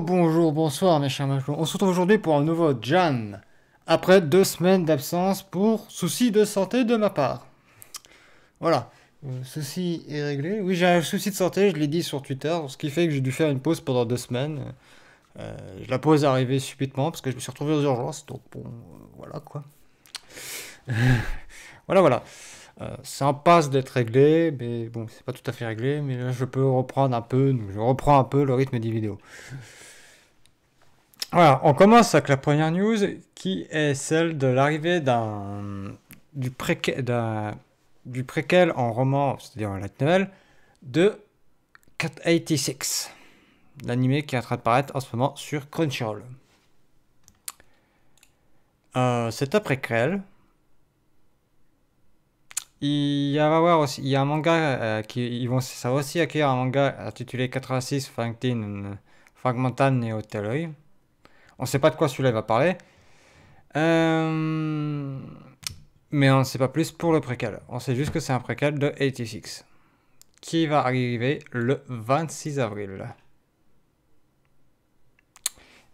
bonjour, bonsoir mes chers macros. On se retrouve aujourd'hui pour un nouveau Jan, après deux semaines d'absence pour souci de santé de ma part. Voilà, euh, ceci est réglé. Oui, j'ai un souci de santé, je l'ai dit sur Twitter, ce qui fait que j'ai dû faire une pause pendant deux semaines. Euh, la pause est arrivée subitement parce que je me suis retrouvé aux urgences, donc bon, euh, voilà quoi. voilà, voilà. Euh, ça c'est en passe d'être réglé, mais bon, c'est pas tout à fait réglé, mais là je peux reprendre un peu, donc je reprends un peu le rythme des vidéos. Voilà, on commence avec la première news qui est celle de l'arrivée d'un du, préquel, du préquel en roman, c'est-à-dire en light novel, de 486, l'animé qui est en train de paraître en ce moment sur Crunchyroll. Euh, c'est un préquel il va aussi, il y a un manga euh, qui vont, ça va aussi accueillir un manga intitulé 86 Franklin Fragmentan Neo Theory. On ne sait pas de quoi celui-là va parler. Euh, mais on ne sait pas plus pour le préquel. On sait juste que c'est un préquel de 86 qui va arriver le 26 avril.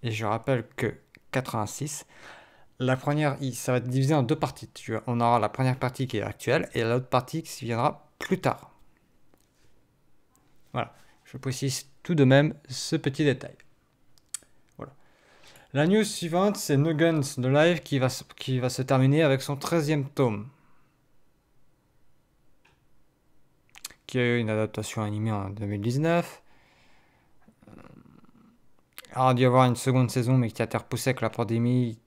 Et je rappelle que 86 la première, ça va être divisé en deux parties. On aura la première partie qui est actuelle et l'autre partie qui viendra plus tard. Voilà, je précise tout de même ce petit détail. La news suivante, c'est Nuggets de Live qui va, qui va se terminer avec son 13e tome. Qui a eu une adaptation animée en 2019. Euh, Alors, dû y avoir une seconde saison, mais qui a été repoussée avec la pandémie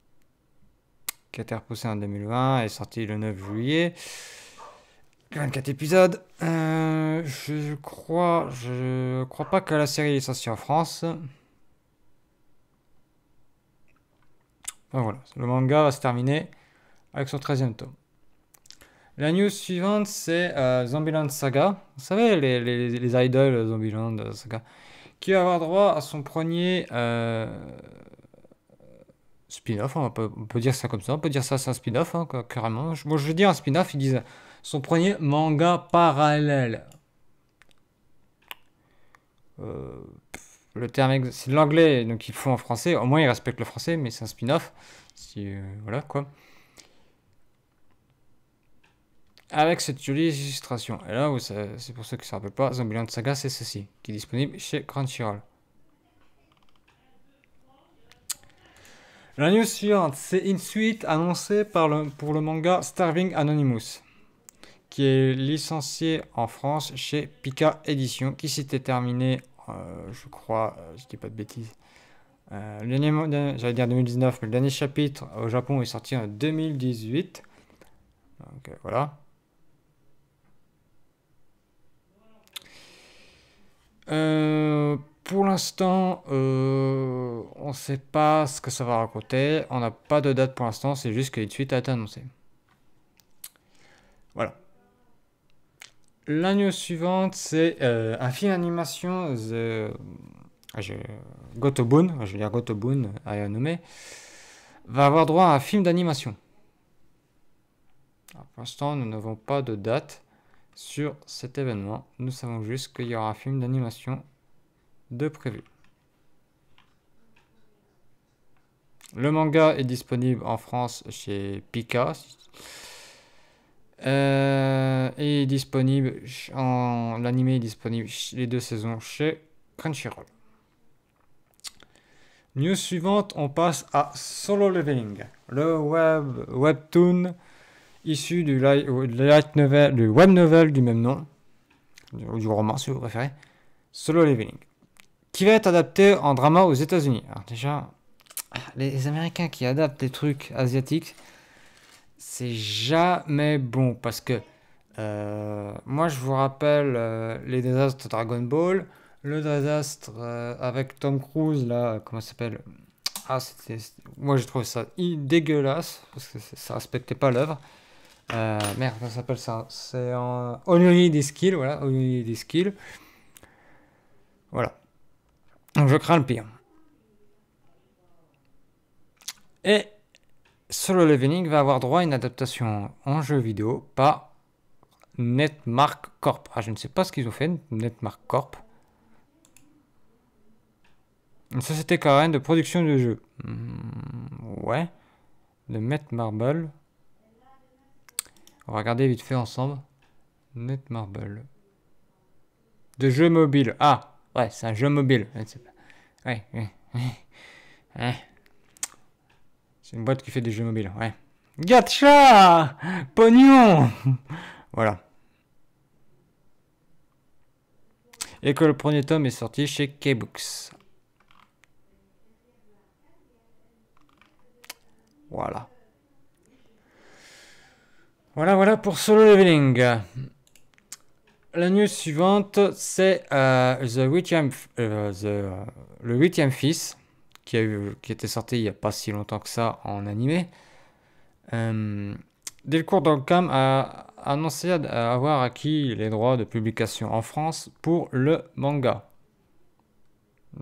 qui a été repoussé en 2020 et sorti le 9 juillet. 24 épisodes. Euh, je crois, je crois pas que la série est sortie en France. Enfin, voilà, le manga va se terminer avec son 13e tome. La news suivante, c'est euh, Zombieland Saga. Vous savez, les, les, idoles Zombieland Saga. Qui va avoir droit à son premier euh, spin-off, hein, on, peut dire ça comme ça, on peut dire ça, c'est un spin-off, hein, carrément. Moi, je veux dire un spin-off, ils disent son premier manga parallèle. Euh, le terme, c'est de l'anglais, donc il font en français. Au moins, ils respectent le français, mais c'est un spin-off. Si, euh, voilà, quoi. Avec cette jolie illustration. Et là, c'est pour ceux qui ne se rappellent pas, Zombieland Saga, c'est ceci, qui est disponible chez Crunchyroll. La news suivante, c'est une suite annoncée par le, pour le manga Starving Anonymous, qui est licencié en France chez Pika Edition, qui s'était terminé, euh, je crois, euh, je dis pas de bêtises, euh, j'allais dire 2019, mais le dernier chapitre au Japon est sorti en 2018. Donc voilà. Euh, pour l'instant, euh, on ne sait pas ce que ça va raconter. On n'a pas de date pour l'instant, c'est juste que une suite a été annoncée. Voilà. La news suivante, c'est euh, un film d'animation, The... Ah, je... Gotobun, je vais dire Gotobun, à nommer, va avoir droit à un film d'animation. Pour l'instant, nous n'avons pas de date sur cet événement. Nous savons juste qu'il y aura un film d'animation de prévu. Le manga est disponible en France chez Pika. disponible euh, en l'anime est disponible les deux saisons chez Crunchyroll. News suivante, on passe à Solo Leveling, le web webtoon issu du webnovel du web novel du même nom, ou du roman si vous préférez, Solo Leveling qui va être adapté en drama aux États-Unis. Alors déjà, les Américains qui adaptent des trucs asiatiques, c'est jamais bon parce que euh, moi je vous rappelle euh, les désastres Dragon Ball, le désastre euh, avec Tom Cruise là, comment ça s'appelle Ah moi j'ai trouvé ça dégueulasse parce que ça respectait pas l'œuvre. merde, comment ça s'appelle ça C'est en Only des Skill, voilà, Only des Skill. Voilà. Je crains le pire. Et Solo Leveling va avoir droit à une adaptation en jeu vidéo par Netmark Corp. Ah, je ne sais pas ce qu'ils ont fait, Netmark Corp. Une société coréenne de production de jeux. Hmm, ouais. De Met Marble. On va regarder vite fait ensemble. Netmarble. De jeux mobiles. Ah Ouais, c'est un jeu mobile. Ouais, ouais, C'est une boîte qui fait des jeux mobiles, ouais. Gacha Pognon Voilà. Et que le premier tome est sorti chez K-Books. Voilà. Voilà, voilà pour Solo Leveling la news suivante, c'est euh, The, 8 euh, le huitième fils, qui, a eu, qui était sorti il n'y a pas si longtemps que ça en animé. Euh, Delcourt Dolcam a annoncé avoir acquis les droits de publication en France pour le manga.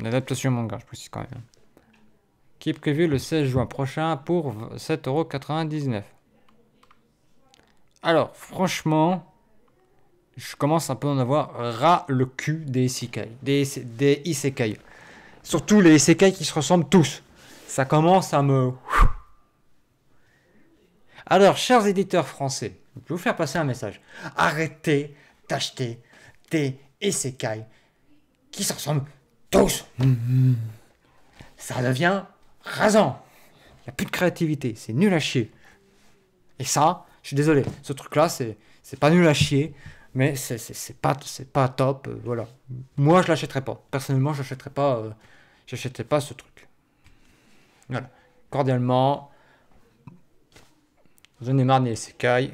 L'adaptation manga, je précise quand même. Qui est prévu le 16 juin prochain pour 7,99€. Alors, franchement, je commence un peu à en avoir ras le cul des isekai. Surtout les isekai qui se ressemblent tous. Ça commence à me... Alors, chers éditeurs français, je vais vous faire passer un message. Arrêtez d'acheter des isekai qui se ressemblent tous. Mm-hmm. Ça devient rasant. Il n'y a plus de créativité. C'est nul à chier. Et ça, je suis désolé. Ce truc-là, c'est pas nul à chier mais c'est pas c'est pas top euh, voilà moi je l'achèterai pas personnellement je n'achèterais pas euh, pas ce truc voilà cordialement j'en ai marre des sekai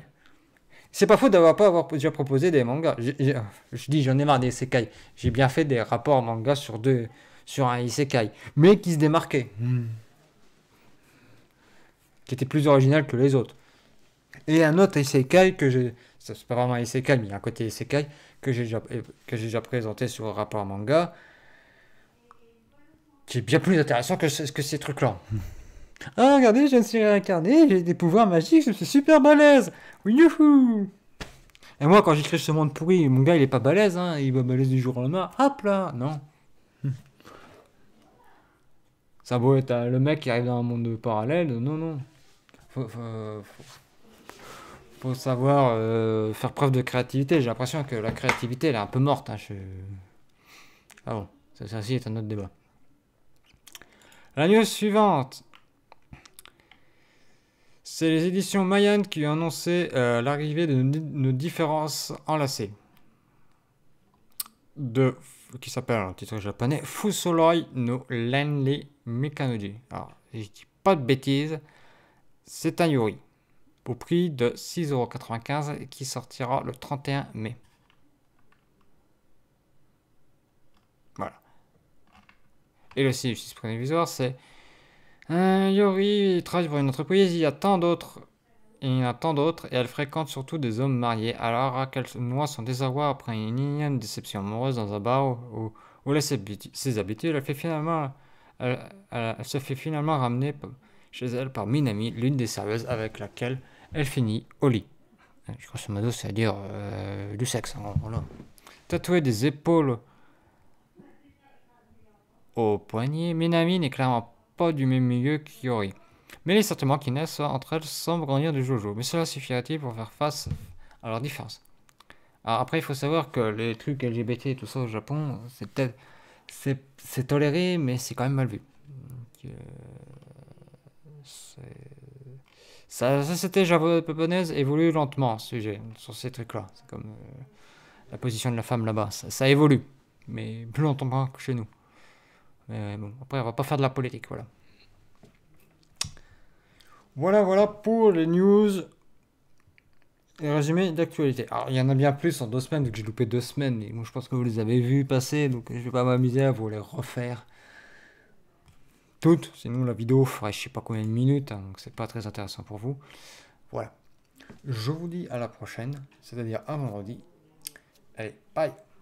c'est pas faux d'avoir pas avoir déjà proposé des mangas euh, je dis j'en ai marre des isekai. j'ai bien fait des rapports manga sur deux sur un isekai mais qui se démarquait hmm. qui était plus original que les autres et un autre isekai que j'ai c'est pas vraiment Isekai, mais il y a un côté Isekai que j'ai déjà, euh, présenté sur le rapport manga, qui est bien plus intéressant que, que ces trucs-là. ah, regardez, je me suis réincarné, j'ai des pouvoirs magiques, je suis super balèze oui, Youhou Et moi, quand j'écris ce monde pourri, mon gars, il est pas balèze, hein, il va balèze du jour au lendemain, hop là Non. Ça beau être euh, le mec qui arrive dans un monde parallèle, non, non. faut, savoir euh, faire preuve de créativité. J'ai l'impression que la créativité, elle est un peu morte. Hein, ah bon, ça, c'est est un autre débat. La news suivante. C'est les éditions Mayan qui ont annoncé euh, l'arrivée de nos, différences enlacées. De, qui s'appelle en titre japonais Fusoloi no Lenli Mikanoji. Alors, je dis pas de bêtises, c'est un Yuri au prix de 6,95€ qui sortira le 31 mai. Voilà. Et le synopsis prévisionnel c'est Yori travaille pour une entreprise, il y a tant d'autres. Il y a tant d'autres et elle fréquente surtout des hommes mariés. Alors qu'elle noie son désarroi après une déception amoureuse dans un bar où, où, laisse ses, habitudes, fait finalement, elle se fait finalement ramener chez elle par Minami, l'une des serveuses avec laquelle elle finit au lit. Je crois ce modo, c'est à dire euh, du sexe. Hein, des épaules au poignet, Minami n'est clairement pas du même milieu qu'Yori. Mais les sentiments qui naissent entre elles semblent grandir de Jojo. Mais cela suffira-t-il pour faire face à leurs différences Alors après, il faut savoir que les trucs LGBT et tout ça au Japon, c'est peut-être... C'est toléré, mais c'est quand même mal vu. Donc, euh, c'est ça, société japonaise évolue lentement, sujet, sur ces trucs-là. C'est comme euh, la position de la femme là-bas. Ça, évolue, mais plus longtemps que chez nous. Mais bon, après, on va pas faire de la politique, voilà. Voilà, voilà pour les news et résumés d'actualité. Alors, il y en a bien plus en deux semaines, vu que j'ai loupé deux semaines, mais moi, je pense que vous les avez vus passer, donc je vais pas m'amuser à vous les refaire sinon la vidéo ferait je sais pas combien de minutes, hein, donc c'est pas très intéressant pour vous. Voilà. Je vous dis à la prochaine, c'est-à-dire à vendredi. Allez, bye